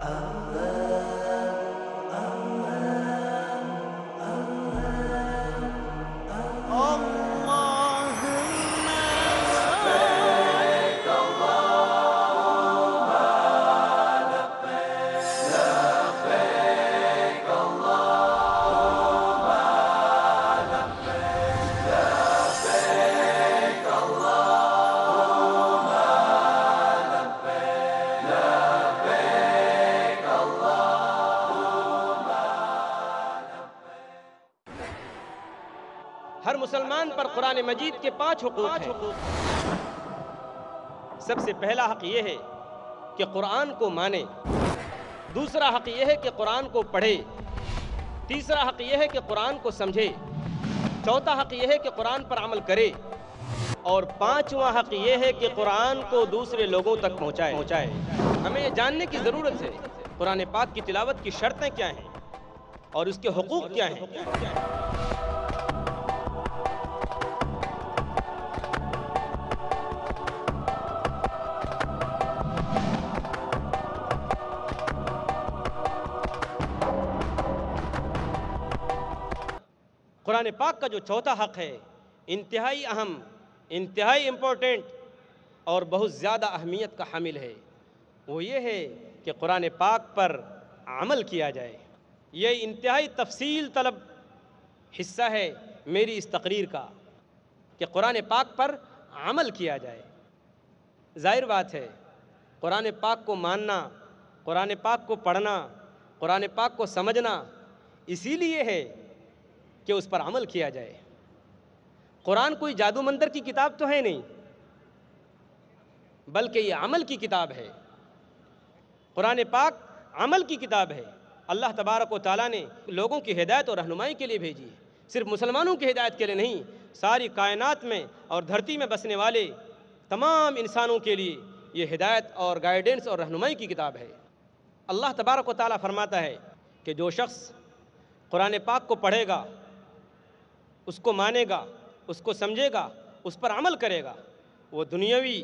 Oh. मुसलमान पर कुरान मजीद के पांच हकूक हैं सबसे पहला हक ये है कि कुरान को माने दूसरा हक यह है कि कुरान को पढ़े तीसरा हक यह है कि कुरान को समझे चौथा हक यह है कि कुरान पर अमल करे और पांचवा हक यह है कि कुरान को दूसरे लोगों तक पहुंचाए पहुंचाए हमें ये जानने की ज़रूरत है कुरान पाक की तिलावत की शर्तें क्या हैं और उसके हकूक़ क्या हैं कुरान पाक का जो चौथा हक है इंतहाई अहम इंतहाई इम्पोर्टेंट और बहुत ज़्यादा अहमियत का हामिल है वो ये है कि कुरान पाक पर अमल किया जाए यह इंतहाई तफसील तलब हिस्सा है मेरी इस तकरीर का कि कुरान पाक पर अमल किया जाए जाहिर बात है कुरान पाक को मानना कुरान पाक को पढ़ना कुरान पाक को समझना इसीलिए है कि उस पर अमल किया जाए कुरान कोई जादू मंदर की किताब तो है नहीं बल्कि ये अमल की किताब है कुरान पाक अमल की किताब है अल्लाह तबारक ताली ने लोगों की हिदायत और रहनुमाई के लिए भेजी है सिर्फ मुसलमानों की हिदायत के लिए नहीं सारी कायनात में और धरती में बसने वाले तमाम इंसानों के लिए ये हिदायत और गाइडेंस और रहनुमाई की किताब है अल्लाह तबारक ताली फरमाता है कि जो शख्स कुरान पाक को पढ़ेगा उसको मानेगा उसको समझेगा उस पर अमल करेगा वो दुनियावी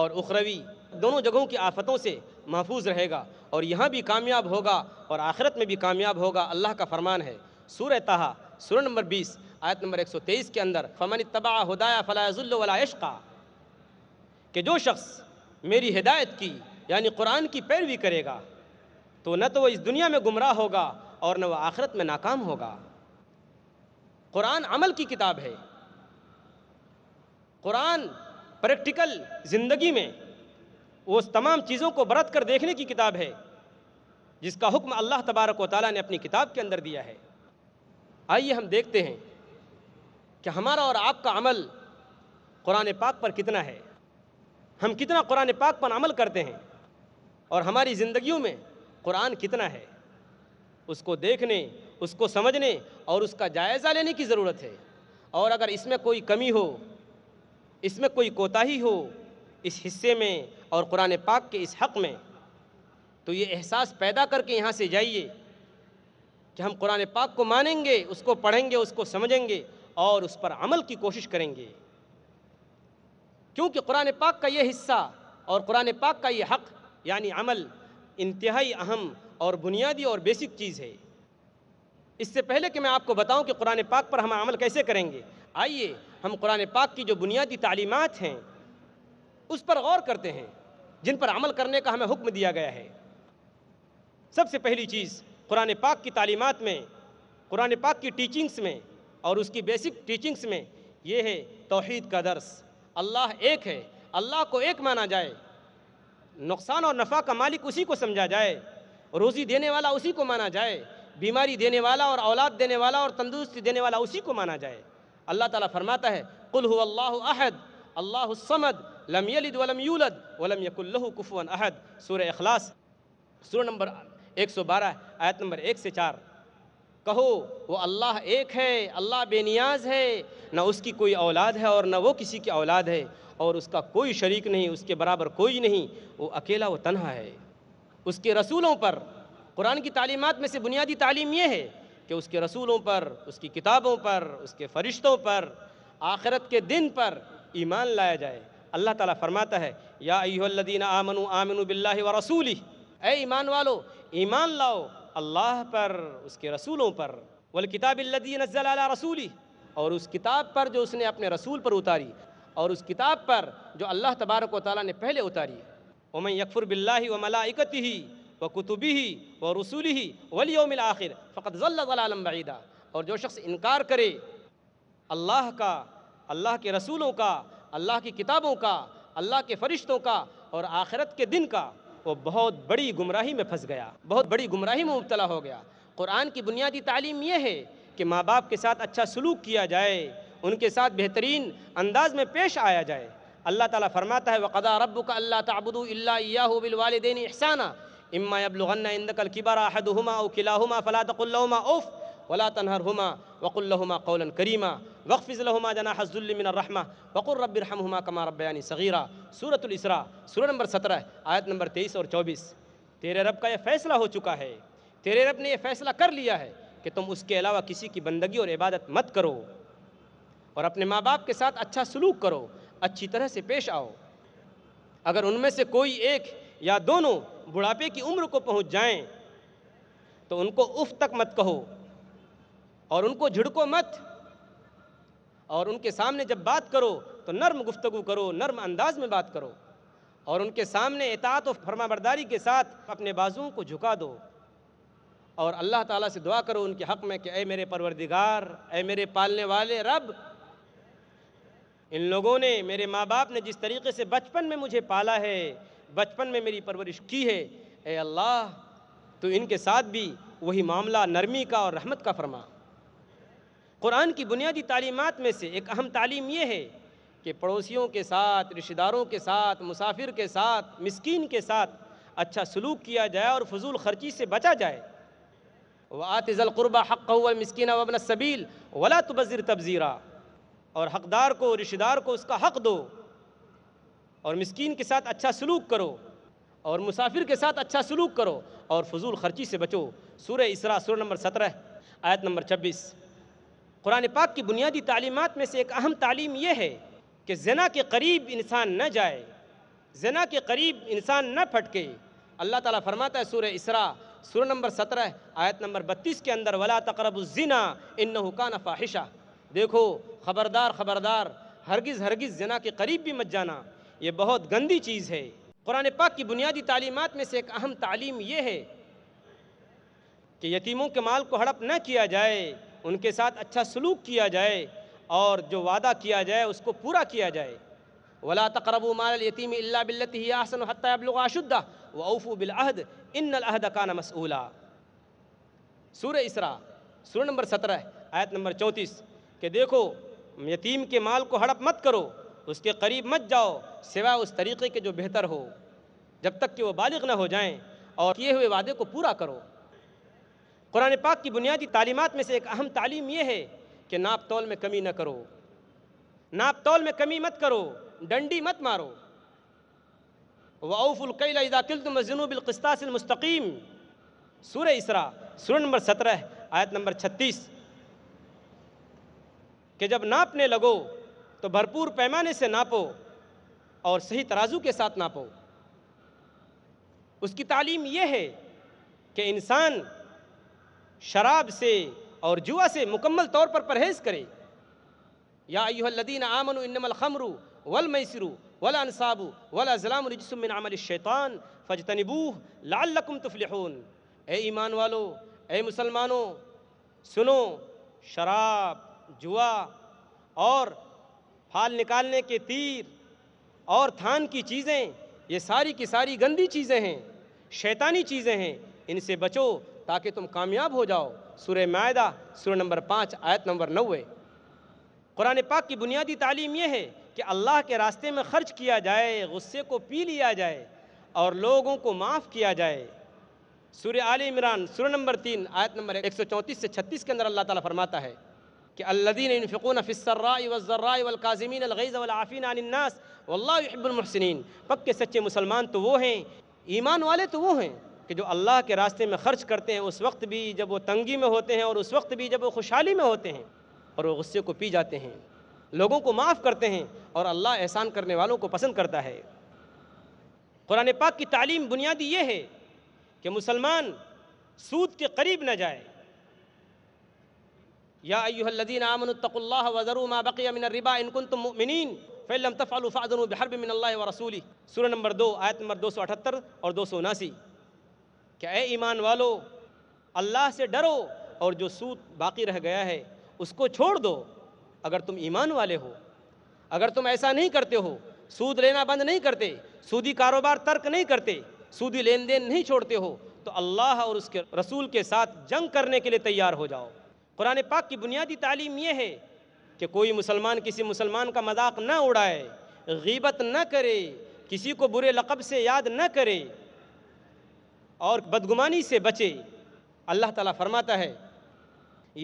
और उखरवी दोनों जगहों की आफतों से महफूज रहेगा और यहाँ भी कामयाब होगा और आखिरत में भी कामयाब होगा अल्लाह का फरमान है सूर तहा सूर नंबर बीस आयत नंबर एक सौ तेईस के अंदर फमन तबाह हदाया फ़लाजुल्वलायशा कि जो शख्स मेरी हिदायत की यानी कुरान की पैरवी करेगा तो न तो वह इस दुनिया में गुमराह होगा और न वह आखिरत में नाकाम होगा कुरान अमल की किताब है कुरान प्रैक्टिकल ज़िंदगी में वो तमाम चीज़ों को बरत कर देखने की किताब है जिसका हुक्म अल्लाह तबारक व ताली ने अपनी किताब के अंदर दिया है आइए हम देखते हैं कि हमारा और आपका अमल कुरान पाक पर कितना है हम कितना कुरान पाक पर अमल करते हैं और हमारी ज़िंदगियों में कुरान कितना है उसको देखने उसको समझने और उसका जायज़ा लेने की ज़रूरत है और अगर इसमें कोई कमी हो इसमें कोई कोताही हो इस हिस्से में और कुरान पाक के इस हक़ में तो ये एहसास पैदा करके यहाँ से जाइए कि हम कुरान पाक को मानेंगे उसको पढ़ेंगे उसको समझेंगे और उस पर अमल की कोशिश करेंगे क्योंकि कुरान पाक का यह हिस्सा और कुरान पाक का ये हक़ यानी अमल इंतहाई अहम और बुनियादी और बेसिक चीज़ है इससे पहले कि मैं आपको बताऊं कि कुरान पाक पर हम अमल कैसे करेंगे आइए हम कुरान पाक की जो बुनियादी तालीमत हैं उस पर गौर करते हैं जिन पर अमल करने का हमें हुक्म दिया गया है सबसे पहली चीज़ कुरान पाक की तालीमत में कुरान पाक की टीचिंग्स में और उसकी बेसिक टीचिंग्स में ये है तोहद का दर्स अल्लाह एक है अल्लाह को एक माना जाए नुकसान और नफ़ा का मालिक उसी को समझा जाए रोज़ी देने वाला उसी को माना जाए बीमारी देने वाला और औलाद देने वाला और तंदुरुस्ती देने वाला उसी को माना जाए अल्लाह ताला फरमाता है कुल अहद अल्लाह समद लम यलिद वलम यूलद वलम यकुल्लहु कुफुवन अहद सूर्य अखलास सूर्य नंबर 112 आयत नंबर एक से चार कहो वो अल्लाह एक है अल्लाह बेनियाज है ना उसकी कोई औलाद है और न वो किसी की औलाद है और उसका कोई शरीक नहीं उसके बराबर कोई नहीं वो अकेला व तनहा है उसके रसूलों पर कुरान की तालीमत में से बुनियादी तालीम यह है कि उसके रसूलों पर उसकी किताबों पर उसके फरिश्तों पर आखिरत के दिन पर ईमान लाया जाए अल्लाह ताला फरमाता है या अयोल्लदीन आमनु आमनु बिल्ला व रसूली ए ईमान वालो ईमान लाओ अल्लाह पर उसके रसूलों पर वल किताब अल्लदीन रसूली और उस किताब पर जो उसने अपने रसूल पर उतारी और उस किताब पर जो अल्लाह तबारक वाली ने पहले उतारी ओमन यकफुर बिल्ला व मलाइकत ही व कुतुबी ही व रसूल ही वलीमिल आखिर फ़कत ज़ल्लम बईदा और जो शख्स इनकार करे अल्लाह का अल्लाह के रसूलों का अल्लाह की किताबों का अल्लाह के फरिश्तों का और आखिरत के दिन का वो बहुत बड़ी गुमराही में फंस गया बहुत बड़ी गुमराही में मुबला हो गया कुरान की बुनियादी तालीम ये है कि माँ बाप के साथ अच्छा सलूक किया जाए उनके साथ बेहतरीन अंदाज में पेश आया जाए अल्लाह ताला फरमाता है वक़ा रब का अल्लाह तबुदू अल्लाह बिलवालदेन एहसाना इम्मा यबलगन इंदकल किबर अहदहुमा ओ किलाहुमा फला तकुल्लहुमा उफ़ वला तनहरहुमा वकुल्लहुमा कौलन करीमा वक़फ़िज़लहुमा जनाहजुल्मिन रहमा वक़ुर रबिरहमहुमा कमा रब्बयानी सगीरा सूरतुल इसरा सूरह नंबर सत्रह आयत नंबर तेईस और चौबीस तेरे रब का यह फ़ैसला हो चुका है तेरे रब ने यह फ़ैसला कर लिया है कि तुम उसके अलावा किसी की बंदगी और इबादत मत करो और अपने माँ बाप के साथ अच्छा सलूक करो अच्छी तरह से पेश आओ अगर उनमें से कोई एक या दोनों बुढ़ापे की उम्र को पहुंच जाएं तो उनको उफ तक मत कहो और उनको झिड़को मत और उनके सामने जब बात करो तो नर्म गुफ्तगु करो नर्म अंदाज में बात करो और उनके सामने एतात और फरमाबरदारी के साथ अपने बाजुओं को झुका दो और अल्लाह ताला से दुआ करो उनके हक़ में कि अय मेरे परवरदिगार अ मेरे पालने वाले रब इन लोगों ने मेरे माँ बाप ने जिस तरीके से बचपन में मुझे पाला है बचपन में मेरी परवरिश की है ए अल्लाह तो इनके साथ भी वही मामला नरमी का और रहमत का फरमा कुरान की बुनियादी तालीमत में से एक अहम तालीम यह है कि पड़ोसियों के साथ रिश्तेदारों के साथ मुसाफिर के साथ मस्किन के साथ अच्छा सलूक किया जाए और फजूल खर्ची से बचा जाए व आतज़लक़ुरबा हक़ हुआ मिसकिन वबन सबील वला तबज़र तबज़ीरा और हकदार को रिश्तेदार को उसका हक़ दो और मस्किन के साथ अच्छा सलूक करो और मुसाफिर के साथ अच्छा सलूक करो और फजूल खर्ची से बचो सुर इसरा सुर नंबर सत्रह आयत नंबर छब्बीस कुरान पाक की बुनियादी तालीमत में से एक अहम तालीम यह है कि जना के करीब इंसान न जाए जना के करीब इंसान न फटके अल्लाह ताला फरमाता है सूर इसरा सुर नंबर सत्रह आयत नंबर बत्तीस के अंदर वला तकरबुज़ीना इन हुकान फाहिशा देखो खबरदार खबरदार हरगिज़ हरगिज़ जना के करीब भी मत जाना ये बहुत गंदी चीज़ है कुरान पाक की बुनियादी तालीमत में से एक अहम तालीम ये है कि यतीमों के माल को हड़प न किया जाए उनके साथ अच्छा सलूक किया जाए और जो वादा किया जाए उसको पूरा किया जाए वला तकरबू माल यतीम अल्ला बिल्लती ही आसन हत्याबलुग व औफू बिलहद इन अलहद का नमसूला सूर इसरा सूर नंबर सत्रह आयत नंबर चौंतीस कि देखो यतीम के माल को हड़प मत करो उसके करीब मत जाओ सिवा उस तरीक़े के जो बेहतर हो जब तक कि वो बालिग ना हो जाएं और किए हुए वादे को पूरा करो कुरान पाक की बुनियादी तालीमत में से एक अहम तालीम यह है कि नाप तौल में कमी ना करो नाप तौल में कमी मत करो डंडी मत मारो वाउफुल्कल मुस्तकीम सूर इसरा सूर नंबर सत्रह आयत नंबर छत्तीस कि जब नापने लगो तो भरपूर पैमाने से नापो और सही तराजू के साथ नापो उसकी तालीम यह है कि इंसान शराब से और जुआ से मुकम्मल तौर पर परहेज करे या अयुहदीन आमन इनमलखमरू वल मैसरू वला अनसाबू वला ज़लाम रजसमिन अमल शैतान फजतनबूह लालकुम तुफलहून ए ईमान वालो ए मुसलमानों सुनो शराब जुआ और हाल निकालने के तीर और थान की चीज़ें ये सारी की सारी गंदी चीज़ें हैं शैतानी चीज़ें हैं इनसे बचो ताकि तुम कामयाब हो जाओ सुर मायदा सुर नंबर पाँच आयत नंबर नवे कुरान पाक की बुनियादी तालीम यह है कि अल्लाह के रास्ते में ख़र्च किया जाए गुस्से को पी लिया जाए और लोगों को माफ़ किया जाए सुर आल इमरान सुर नंबर तीन आयत नंबर एक सौ चौंतीस से छत्तीस के अंदर अल्लाह ताला फरमाता है कि अल्लादीन इनफ़िकून फ़िसर्राई वज़र्राई वलकाज़मीन अलगैज़ वलाफ़ीन अनन्नास वल्लाबुलमहसिन पक्के सच्चे मुसलमान तो वो हैं ईमान वाले तो वो हैं कि जो अल्लाह के रास्ते में ख़र्च करते हैं उस वक्त भी जब वो तंगी में होते हैं और उस वक्त भी जब वो खुशहाली में होते हैं और वह गुस्से को पी जाते हैं लोगों को माफ़ करते हैं और अल्लाह एहसान करने वालों को पसंद करता है कुरान पाक की तालीम बुनियादी ये है कि मुसलमान सूद के करीब न जाए या अयुहल्लिन वज़रू मा रिबा इनकुन तुम फ़ैलम तफ़ल व रसूली सूर नंबर दो आयत नंबर दो सौ अठहत्तर और दो सौ उनासी क्या ईमान वालो अल्लाह से डरो और जो सूद बाकी रह गया है उसको छोड़ दो अगर तुम ईमान वाले हो अगर तुम ऐसा नहीं करते हो सूद लेना बंद नहीं करते सूदी कारोबार तर्क नहीं करते सूदी लेन देन नहीं छोड़ते हो तो अल्लाह और उसके रसूल के साथ जंग करने के लिए तैयार हो जाओ कुरान पाक की बुनियादी तालीम यह है कि कोई मुसलमान किसी मुसलमान का मजाक ना उड़ाए गीबत न करे किसी को बुरे लक़ब से याद न करे और बदगुमानी से बचे अल्लाह ताला फरमाता है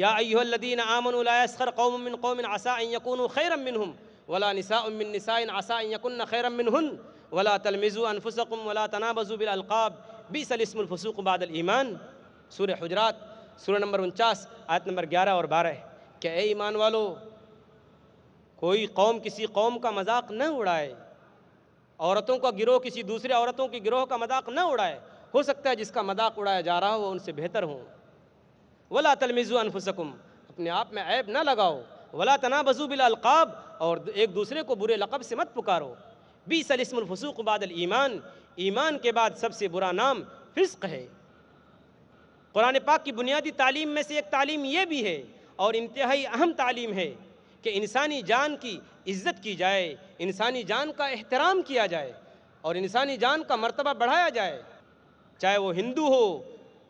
या अयोल्लदीन आमनसर कौमिन कौमिन आसाकुन खैरम मिनहम वला निसाउमिन निसाइन आसाकुन खैरम मिनहन वला तलमिज़ु अनफुसकुम वला तनाबज़ुबिलक़ाब बीसलस्मफसूक बादल ईमान सूर हजरात सूर्य नंबर उनचास आयत नंबर ग्यारह और बारह कि ए ईमान वालो कोई कौम किसी कौम का मजाक न उड़ाए औरतों का गिरोह किसी दूसरे औरतों के गिरोह का मजाक न उड़ाए हो सकता है जिसका मजाक उड़ाया जा रहा हो उनसे बेहतर हो वला तलमिज़ु अनफुसकुम अपने आप में ऐब ना लगाओ वला तना बिल अलकाब और एक दूसरे को बुरे लक़ब से मत पुकारो बीसलस्मफसूक बादल ईमान ईमान के बाद सबसे बुरा नाम फिस्क है कुरान पाक की बुनियादी तालीम में से एक तालीम ये भी है और इंतहाई अहम तालीम है कि इंसानी जान की इज़्ज़त की जाए इंसानी जान का एहतराम किया जाए और इंसानी जान का मरतबा बढ़ाया जाए चाहे वो हिंदू हो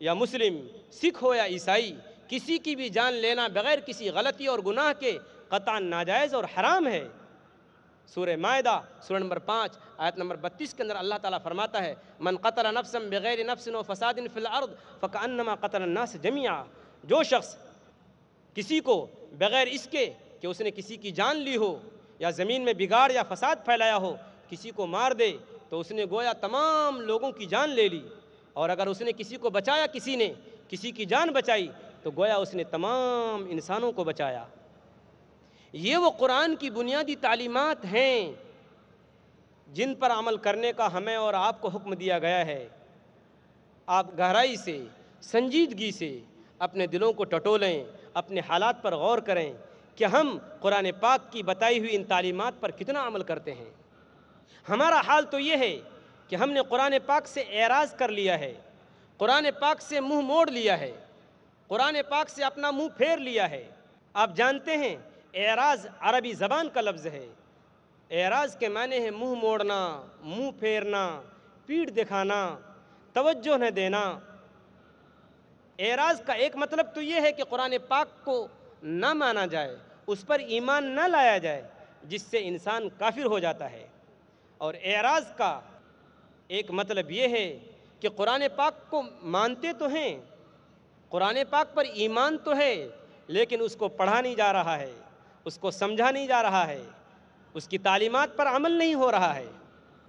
या मुस्लिम सिख हो या ईसाई किसी की भी जान लेना बगैर किसी गलती और गुनाह के कतान नाजायज़ और हराम है सूर्य मायदा सूर्य नंबर पाँच आयत नंबर बत्तीस के अंदर अल्लाह ताला फरमाता है मन कतर नफसम बगैर नफसन व फसादिन फिल अर्द फ़कानमा कतर नस जमिया जो शख्स किसी को बगैर इसके कि उसने किसी की जान ली हो या ज़मीन में बिगाड़ या फसाद फैलाया हो किसी को मार दे तो उसने गोया तमाम लोगों की जान ले ली और अगर उसने किसी को बचाया किसी ने किसी की जान बचाई तो गोया उसने तमाम इंसानों को बचाया ये वो कुरान की बुनियादी तालीमत हैं जिन पर अमल करने का हमें और आपको हुक्म दिया गया है आप गहराई से संजीदगी से अपने दिलों को टटोलें अपने हालात पर गौर करें कि हम कुरान पाक की बताई हुई इन तालीमत पर कितना अमल करते हैं हमारा हाल तो ये है कि हमने कुरान पाक से एराज कर लिया है कुरान पाक से मुंह मोड़ लिया है कुरान पाक से अपना मुंह फेर लिया है आप जानते हैं एराज अरबी ज़बान का लफ्ज़ है एराज के माने हैं मुंह मोड़ना मुंह फेरना पीठ दिखाना तवज्जो न देना एराज का एक मतलब तो ये है कि कुरान पाक को ना माना जाए उस पर ईमान ना लाया जाए जिससे इंसान काफिर हो जाता है और एराज का एक मतलब ये है कि कुरान पाक को मानते तो हैं कुरान पाक पर ईमान तो है लेकिन उसको पढ़ा नहीं जा रहा है उसको समझा नहीं जा रहा है उसकी तालीमत पर अमल नहीं हो रहा है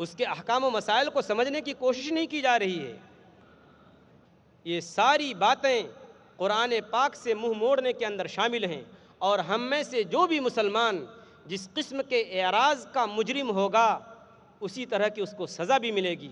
उसके अहकाम मसाइल को समझने की कोशिश नहीं की जा रही है ये सारी बातें कुरान पाक से मुंह मोड़ने के अंदर शामिल हैं और हम में से जो भी मुसलमान जिस किस्म के एराज का मुजरिम होगा उसी तरह की उसको सज़ा भी मिलेगी